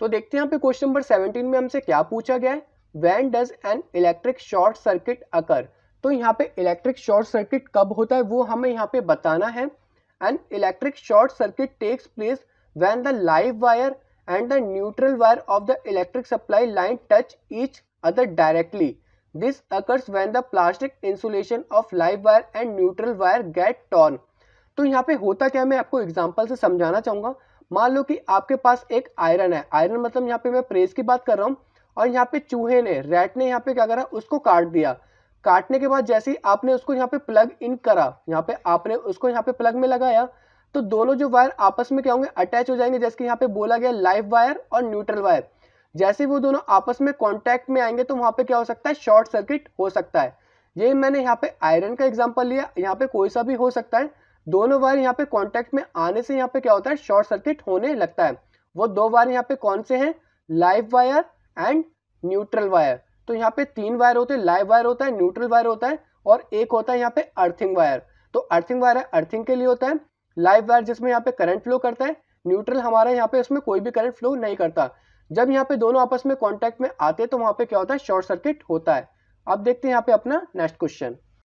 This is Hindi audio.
तो देखते हैं यहाँ पे क्वेश्चन नंबर सेवनटीन में हमसे क्या पूछा गया है when does an electric short circuit occur तो यहाँ पे इलेक्ट्रिक शॉर्ट सर्किट कब होता है वो हमें यहाँ पे बताना है an electric short circuit takes place when the live wire and the neutral wire of the electric supply line touch each other directly this occurs when the plastic insulation of live wire and neutral wire get torn तो यहाँ पे होता क्या मैं आपको एग्जाम्पल से समझाना चाहूंगा मान लो कि आपके पास एक आयरन है आयरन मतलब यहाँ पे मैं प्रेस की बात कर रहा हूँ और यहाँ पे चूहे ने रैट ने यहाँ पे क्या करा उसको काट दिया काटने के बाद जैसे ही आपने उसको यहाँ पे प्लग इन करा यहाँ पे आपने उसको यहाँ पे प्लग में लगाया तो दोनों जो वायर आपस में क्या होंगे अटैच हो जाएंगे जैसे कि यहाँ पे बोला गया लाइव वायर और न्यूट्रल वायर जैसे वो दोनों आपस में कॉन्टैक्ट में आएंगे तो वहाँ पे क्या हो सकता है शॉर्ट सर्किट हो सकता है ये मैंने यहाँ पे आयरन का एग्जाम्पल लिया यहाँ पे कोई सा भी हो सकता है दोनों वायर यहाँ पे कॉन्टेक्ट में आने से यहाँ पे क्या होता है शॉर्ट सर्किट होने लगता है वो दो वायर यहाँ पे कौन से हैं live wire and neutral wire तो यहाँ पे तीन वायर होते हैं लाइव वायर होता है न्यूट्रल वायर होता है और एक होता है यहाँ पे अर्थिंग वायर तो अर्थिंग वायर है अर्थिंग के लिए होता है लाइव वायर जिसमें यहाँ पे करंट फ्लो करता है न्यूट्रल हमारा यहाँ पे उसमें कोई भी करंट फ्लो नहीं करता जब यहाँ पे दोनों आपस में कॉन्टेक्ट में आते हैं तो वहां पे क्या होता है शॉर्ट सर्किट होता है अब देखते हैं यहाँ पे अपना नेक्स्ट क्वेश्चन